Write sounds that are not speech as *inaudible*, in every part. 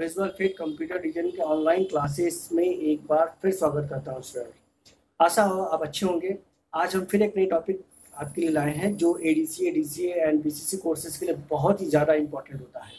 Visual fit computer design के online classes में एक बार फिर स्वागत करता हूँ सर आशा हो आप अच्छे होंगे आज हम फिर एक नई टॉपिक आपके लिए लाए हैं जो A D C A D C and B C C courses के लिए बहुत ही ज़्यादा इंपॉर्टेंट होता है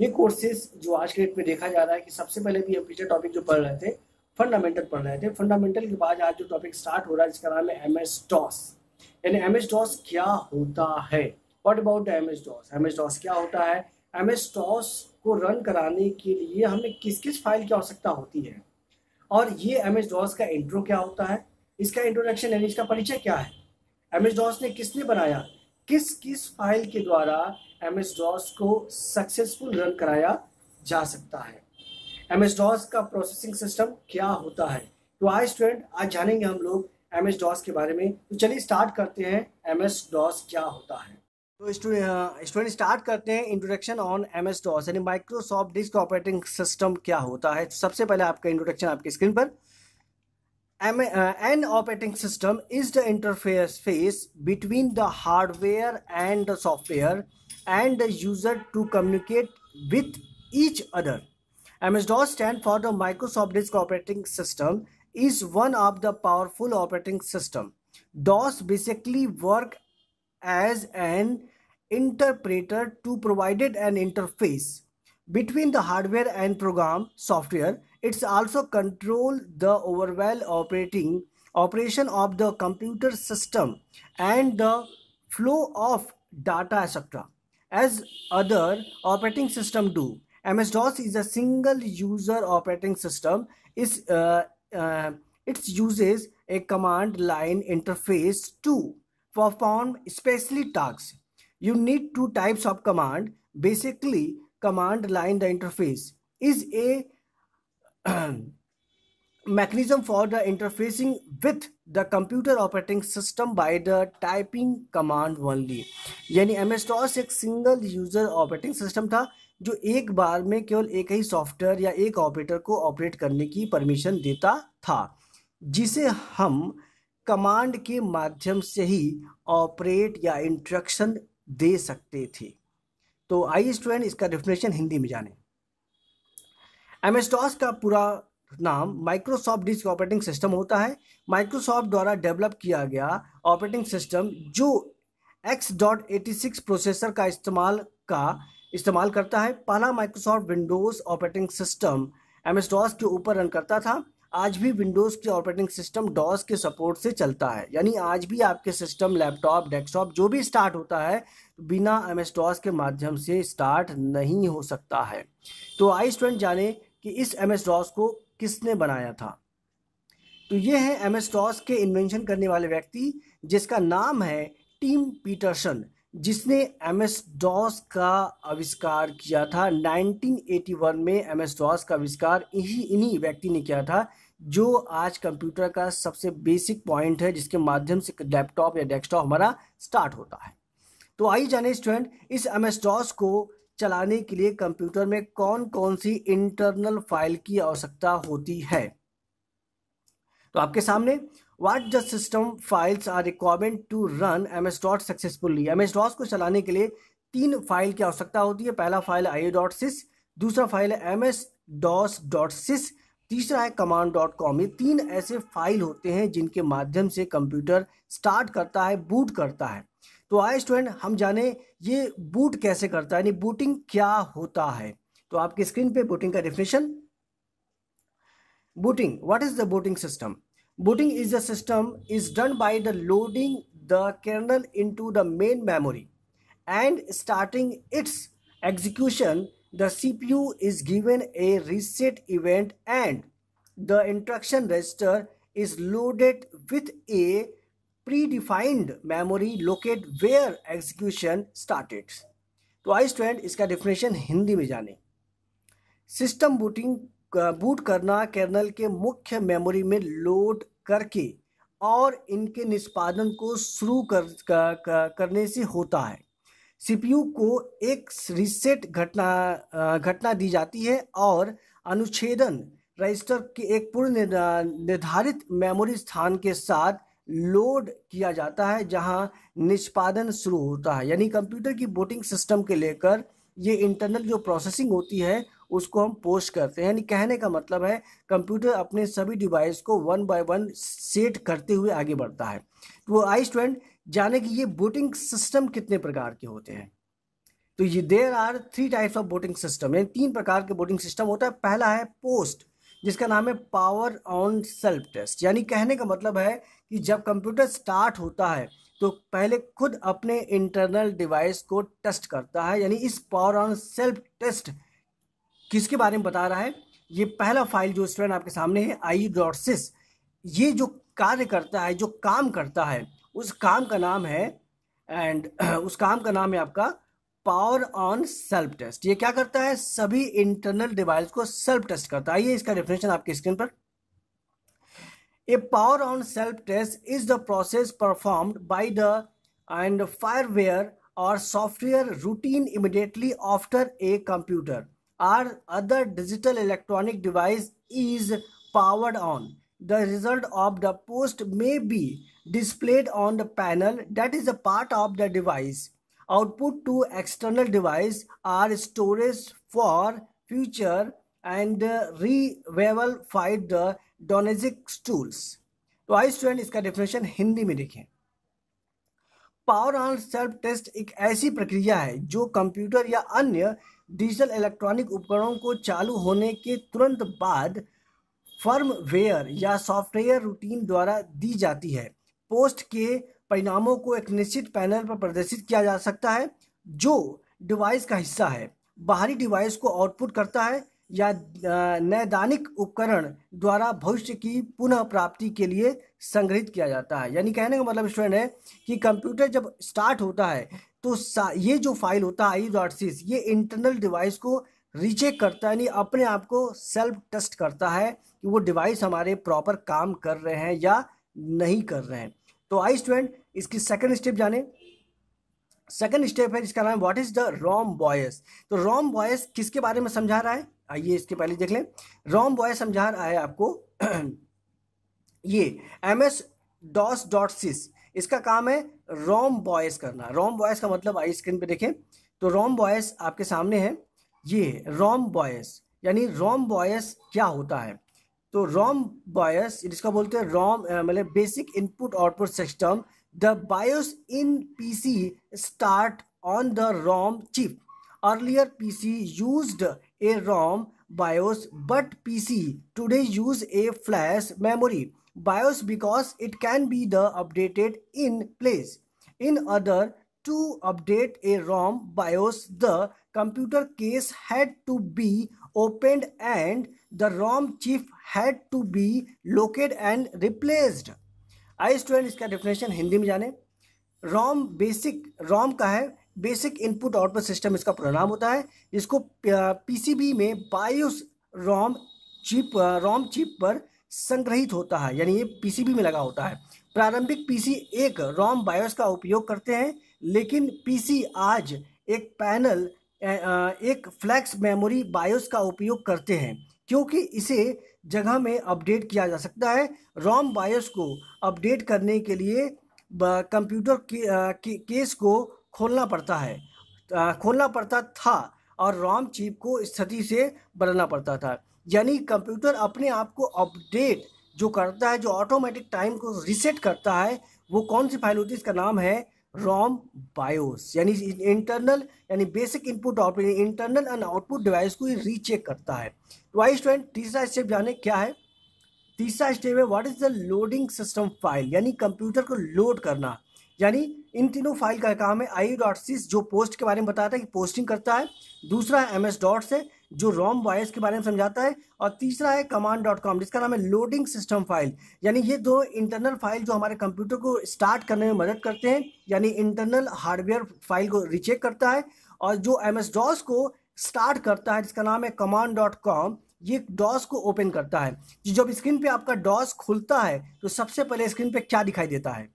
ये कोर्सेज जो आज के डेट में देखा जा रहा है कि सबसे पहले भी हम पीछे टॉपिक जो पढ़ रहे थे फंडामेंटल पढ़ रहे थे फंडामेंटल के बाद आज जो टॉपिक स्टार्ट हो रहा है जिसका नाम है एम एस डॉस यानी एम एस डॉस क्या होता है what about M S DOS M S DOS क्या होता है एम एस डॉस को रन कराने के लिए हमें किस किस फाइल की आवश्यकता होती है और ये एम एस डॉस का इंट्रो क्या होता है इसका इंट्रोडक्शन यानी इसका परिचय क्या है एम एस डॉस ने किसने बनाया किस किस फाइल के द्वारा एम एस डॉस को सक्सेसफुल रन कराया जा सकता है एम एस डॉस का प्रोसेसिंग सिस्टम क्या होता है तो आज स्टूडेंट आज जानेंगे हम लोग एम एस डॉस के बारे में तो चलिए स्टार्ट करते हैं एम एस डॉस क्या होता है तो स्टूडेंट स्टार्ट करते हैं introduction on M S DOS यानी माइक्रोसॉफ्ट डिस्क ऑपरेटिंग सिस्टम क्या होता है सबसे पहले आपका इंट्रोडक्शन आपकी स्क्रीन पर M N operating system is the interface face between the hardware and the software and the user to communicate with each other M S DOS stand for the Microsoft disk operating system is one of the powerful operating system DOS basically work as an interpreter to provided an interface between the hardware and program software it's also control the overall operating operation of the computer system and the flow of data etc as other operating system do ms-dos is a single user operating system is uh, uh, it uses a command line interface to perform specially tasks. You need two types of command. Basically, command line the interface is a mechanism for the interfacing with the computer operating system by the typing command only. yani MS DOS ek single user operating system tha जो एक बार में केवल एक ही software या एक operator को operate करने की परमिशन देता था जिसे हम कमांड के माध्यम से ही ऑपरेट या इंट्रक्शन दे सकते थे तो आई स्टूडेंट इसका डेफिनेशन हिंदी में जाने एमेस्टॉस का पूरा नाम माइक्रोसॉफ्ट डिस्क ऑपरेटिंग सिस्टम होता है माइक्रोसॉफ्ट द्वारा डेवलप किया गया ऑपरेटिंग सिस्टम जो X dot eighty six processor का इस्तेमाल का इस्तेमाल करता है पहला Microsoft Windows operating system M S DOS के ऊपर रन करता था आज भी विंडोज़ के ऑपरेटिंग सिस्टम डॉस के सपोर्ट से चलता है यानी आज भी आपके सिस्टम लैपटॉप डेस्कटॉप जो भी स्टार्ट होता है बिना एम एस डॉस के माध्यम से स्टार्ट नहीं हो सकता है तो आई स्टूडेंट जाने कि इस एम एस डॉस को किसने बनाया था तो ये है एम एस डॉस के इन्वेंशन करने वाले व्यक्ति जिसका नाम है टीम पीटरसन जिसने एम एस डॉस का आविष्कार किया था 1981 में एम एस डॉस का आविष्कार इन्हीं इन्हीं व्यक्ति ने किया था जो आज कंप्यूटर का सबसे बेसिक पॉइंट है जिसके माध्यम से लैपटॉप या डेस्कटॉप हमारा स्टार्ट होता है तो आइए जाने स्टूडेंट इस एम एस डॉस को चलाने के लिए कंप्यूटर में कौन कौन सी इंटरनल फाइल की आवश्यकता होती है तो आपके सामने what the system files are requirement to run M S DOS successfully M S DOS को चलाने के लिए तीन फाइल की आवश्यकता होती है पहला फाइल आई डॉट सिस दूसरा फाइल है M S DOS dot sys तीसरा है कमांड डॉट कॉम ये तीन ऐसे फाइल होते हैं जिनके माध्यम से कंप्यूटर स्टार्ट करता है बूट करता है तो आए स्टूडेंट हम जाने ये बूट कैसे करता है यानी बूटिंग क्या होता है तो आपकी स्क्रीन पे बूटिंग का definition booting what is the booting system booting is a system is done by the loading the kernel into the main memory and starting its execution the cpu is given a reset event and the instruction register is loaded with a predefined memory locate where execution started तो आई student इसका definition Hindi में जाने system booting boot करना kernel के मुख्य memory में load करके और इनके निष्पादन को शुरू कर, कर, कर करने से होता है सीपीयू को एक रिसेट घटना घटना दी जाती है और अनुच्छेदन रजिस्टर के एक पूर्ण निर्धारित मेमोरी स्थान के साथ लोड किया जाता है जहां निष्पादन शुरू होता है यानी कंप्यूटर की बोटिंग सिस्टम के लेकर ये इंटरनल जो प्रोसेसिंग होती है उसको हम पोस्ट करते हैं यानी कहने का मतलब है कंप्यूटर अपने सभी डिवाइस को वन बाय वन सेट करते हुए आगे बढ़ता है तो आई स्टूडेंट जाने कि ये बोटिंग सिस्टम कितने प्रकार के होते हैं तो ये there are three types of booting system यानी तीन प्रकार के बोटिंग सिस्टम होता है पहला है पोस्ट जिसका नाम है पावर ऑन सेल्फ टेस्ट यानी कहने का मतलब है कि जब कंप्यूटर स्टार्ट होता है तो पहले खुद अपने इंटरनल डिवाइस को टेस्ट करता है यानी इस पावर ऑन सेल्फ टेस्ट किसके बारे में बता रहा है ये पहला फाइल जो स्टूडेंट आपके सामने है आई डॉट सिस ये जो कार्य करता है जो काम करता है उस काम का नाम है एंड *clears throat* उस काम का नाम है आपका पावर ऑन सेल्फ टेस्ट ये क्या करता है सभी इंटरनल डिवाइस को सेल्फ टेस्ट करता है ये इसका डेफिनेशन आपकी स्क्रीन पर a power on self test is the process performed by the and firmware और software routine immediately after a computer or other digital electronic device is powered on. The result of the post may be displayed on the panel that is a part of the device. Output to external device are storage for future and revival fight the diagnostic tools तो आई student इसका definition Hindi में देखें power on self test एक ऐसी प्रक्रिया है जो कंप्यूटर या अन्य डिजिटल इलेक्ट्रॉनिक उपकरणों को चालू होने के तुरंत बाद फर्मवेयर या सॉफ्टवेयर रूटीन द्वारा दी जाती है पोस्ट के परिणामों को एक निश्चित पैनल पर प्रदर्शित किया जा सकता है जो डिवाइस का हिस्सा है बाहरी डिवाइस को आउटपुट करता है या नैदानिक उपकरण द्वारा भविष्य की पुनः प्राप्ति के लिए संग्रहित किया जाता है यानी कहने का मतलब स्टूडेंट है कि कंप्यूटर जब स्टार्ट होता है तो ये जो फाइल होता है आई डॉट सीस ये इंटरनल डिवाइस को रिचेक करता है यानी अपने आप को सेल्फ टेस्ट करता है कि वो डिवाइस हमारे प्रॉपर काम कर रहे हैं या नहीं कर रहे हैं तो आई स्टूडेंट इसकी सेकेंड स्टेप जाने सेकेंड स्टेप है जिसका नाम what is the ROM BIOS तो रॉम बॉयस किसके बारे में समझा रहा है आइए इसके पहले देख लें रॉम बॉयस समझा रहा है आपको ये M S DOS dot sys इसका काम है रोम बॉयस करना रोम बॉयस का मतलब आई स्क्रीन पे देखें तो रोम बॉयस आपके सामने है ये रोम बॉयस यानी रोम बॉयस क्या होता है तो रोम बॉयस जिसका बोलते हैं रोम मतलब basic input output system the BIOS in PC start on the ROM chip earlier PC used a ROM BIOS but PC today use a flash memory BIOS because it can be the updated in place. In other to update a ROM BIOS, the computer case had to be opened and the ROM chip had to be located and replaced. आई student इसका definition Hindi में जाने ROM basic ROM का है basic input output system इसका पूरा नाम होता है जिसको पीसीबी में BIOS ROM chip ROM chip पर संग्रहित होता है यानी ये पीसीबी में लगा होता है प्रारंभिक पीसी एक रॉम बायोस का उपयोग करते हैं लेकिन पीसी आज एक पैनल एक फ्लैक्स मेमोरी बायोस का उपयोग करते हैं क्योंकि इसे जगह में अपडेट किया जा सकता है रॉम बायोस को अपडेट करने के लिए कंप्यूटर के, के, केस को खोलना पड़ता है खोलना पड़ता था और रॉम चिप को स्थिति से बदलना पड़ता था यानी कंप्यूटर अपने आप को अपडेट जो करता है जो ऑटोमेटिक टाइम को रिसेट करता है वो कौन सी फाइल होती है इसका नाम है रॉम बायोस यानी इंटरनल यानी basic input output internal and output device को रीचेक करता है तो आई स्टूडेंट तीसरा स्टेप जाने क्या है तीसरा स्टेप है what is the loading system file यानी कंप्यूटर को लोड करना यानी इन तीनों फाइल का काम है आई डॉट सिस जो पोस्ट के बारे में बताता है कि पोस्टिंग करता है दूसरा एम एस डॉट से जो रोम वॉयस के बारे में समझाता है और तीसरा है कमांड डॉट कॉम जिसका नाम है लोडिंग सिस्टम फाइल यानी ये दो इंटरनल फाइल जो हमारे कंप्यूटर को स्टार्ट करने में मदद करते हैं यानी इंटरनल हार्डवेयर फाइल को रिचेक करता है और जो एम एस डॉस को स्टार्ट करता है जिसका नाम है कमांड डॉट कॉम ये डॉस को ओपन करता है जब स्क्रीन पे आपका डॉस खुलता है तो सबसे पहले स्क्रीन पे क्या दिखाई देता है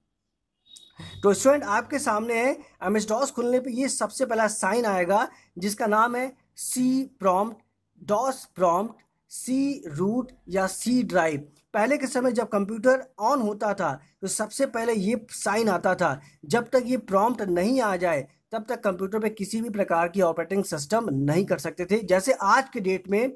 तो स्टूडेंट आपके सामने है एम एस डॉस खुलने पे ये सबसे पहला साइन आएगा जिसका नाम है C prompt DOS prompt C root या सी ड्राइव पहले के समय जब कंप्यूटर ऑन होता था तो सबसे पहले ये साइन आता था जब तक ये प्रॉम्प्ट नहीं आ जाए तब तक कंप्यूटर पे किसी भी प्रकार की ऑपरेटिंग सिस्टम नहीं कर सकते थे जैसे आज के डेट में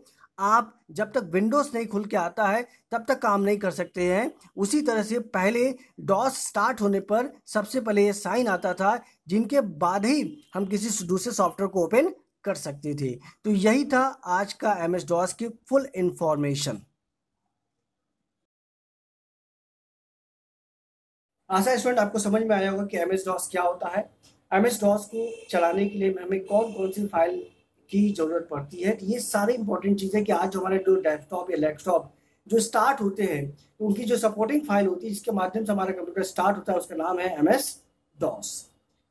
आप जब तक विंडोज़ नहीं खुल के आता है तब तक काम नहीं कर सकते हैं उसी तरह से पहले डॉस स्टार्ट होने पर सबसे पहले ये साइन आता था जिनके बाद ही हम किसी दूसरे सॉफ्टवेयर को ओपन कर सकते थे तो यही था आज का एम एस डॉस की फुल इंफॉर्मेशन आशा स्टूडेंट आपको समझ में आया होगा कि एम एस डॉस क्या होता है एम एस डॉस को चलाने के लिए हमें कौन कौन सी फाइल की ज़रूरत पड़ती है तो ये सारी इंपॉर्टेंट चीज़ें कि आज हमारे जो डेस्कटॉप या लैपटॉप जो स्टार्ट होते हैं उनकी जो सपोर्टिंग फाइल होती है जिसके माध्यम से हमारा कंप्यूटर स्टार्ट होता है उसका नाम है एम एस डॉस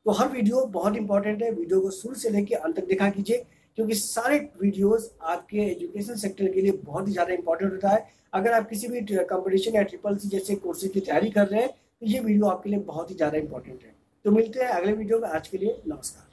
तो हर वीडियो बहुत इंपॉर्टेंट है वीडियो को शुरू से लेकर अंत तक देखा कीजिए क्योंकि सारे वीडियोस आपके एजुकेशन सेक्टर के लिए बहुत ही ज़्यादा इंपॉर्टेंट होता है अगर आप किसी भी कंपटीशन या ट्रिपल सी जैसे कोर्सेज की तैयारी कर रहे हैं तो ये वीडियो आपके लिए बहुत ही ज़्यादा इंपॉर्टेंट है तो मिलते हैं अगले वीडियो में आज के लिए नमस्कार